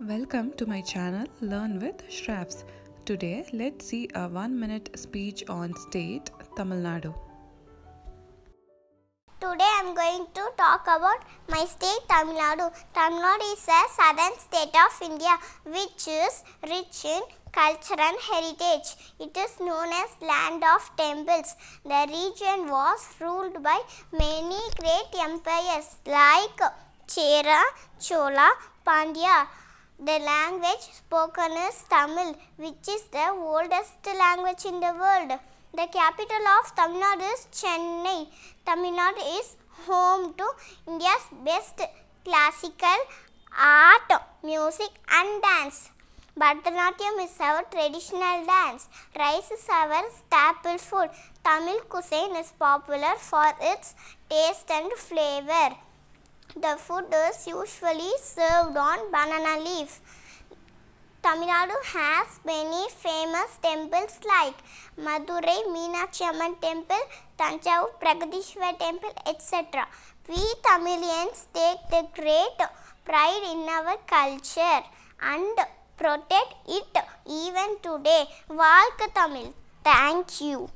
Welcome to my channel Learn with Shrafs. Today let's see a 1 minute speech on state Tamil Nadu. Today I'm going to talk about my state Tamil Nadu. Tamil Nadu is a southern state of India which is rich in culture and heritage. It is known as land of temples. The region was ruled by many great empires like Chera, Chola, Pandya. The language spoken is Tamil, which is the oldest language in the world. The capital of Tamil Nadu is Chennai. Tamil Nadu is home to India's best classical art, music and dance. Bharatanatyam is our traditional dance. Rice is our staple food. Tamil cuisine is popular for its taste and flavor. The food is usually served on banana leaf. Tamil Nadu has many famous temples like Madurai Meenakshi Temple, Tanjavur Pragadishwar Temple, etc. We Tamilians take the great pride in our culture and protect it even today. Walk Tamil. Thank you.